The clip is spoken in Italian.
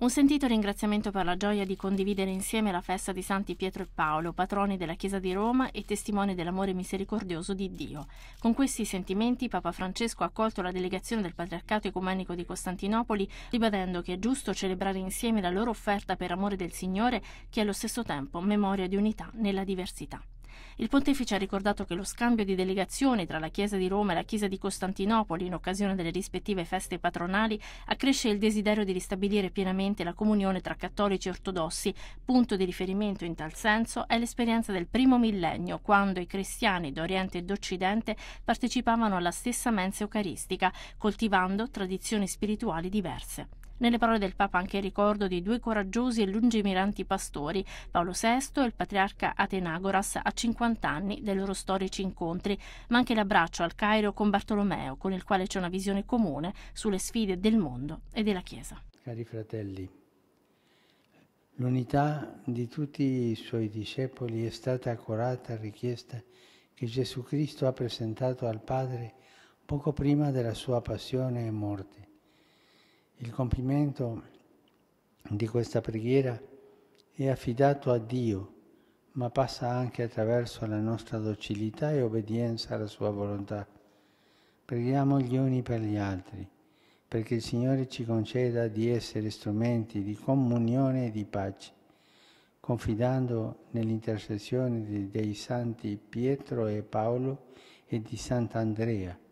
Un sentito ringraziamento per la gioia di condividere insieme la festa di Santi Pietro e Paolo, patroni della Chiesa di Roma e testimoni dell'amore misericordioso di Dio. Con questi sentimenti Papa Francesco ha accolto la delegazione del Patriarcato Ecumenico di Costantinopoli, ribadendo che è giusto celebrare insieme la loro offerta per amore del Signore, che è allo stesso tempo memoria di unità nella diversità. Il pontefice ha ricordato che lo scambio di delegazioni tra la Chiesa di Roma e la Chiesa di Costantinopoli in occasione delle rispettive feste patronali accresce il desiderio di ristabilire pienamente la comunione tra cattolici e ortodossi. Punto di riferimento in tal senso è l'esperienza del primo millennio, quando i cristiani d'Oriente e d'Occidente partecipavano alla stessa mensa eucaristica, coltivando tradizioni spirituali diverse. Nelle parole del Papa anche il ricordo di due coraggiosi e lungimiranti pastori, Paolo VI e il patriarca Atenagoras, a 50 anni dei loro storici incontri, ma anche l'abbraccio al Cairo con Bartolomeo, con il quale c'è una visione comune sulle sfide del mondo e della Chiesa. Cari fratelli, l'unità di tutti i suoi discepoli è stata accorata richiesta che Gesù Cristo ha presentato al Padre poco prima della sua passione e morte. Il compimento di questa preghiera è affidato a Dio, ma passa anche attraverso la nostra docilità e obbedienza alla sua volontà. Preghiamo gli uni per gli altri, perché il Signore ci conceda di essere strumenti di comunione e di pace, confidando nell'intercessione dei santi Pietro e Paolo e di Sant'Andrea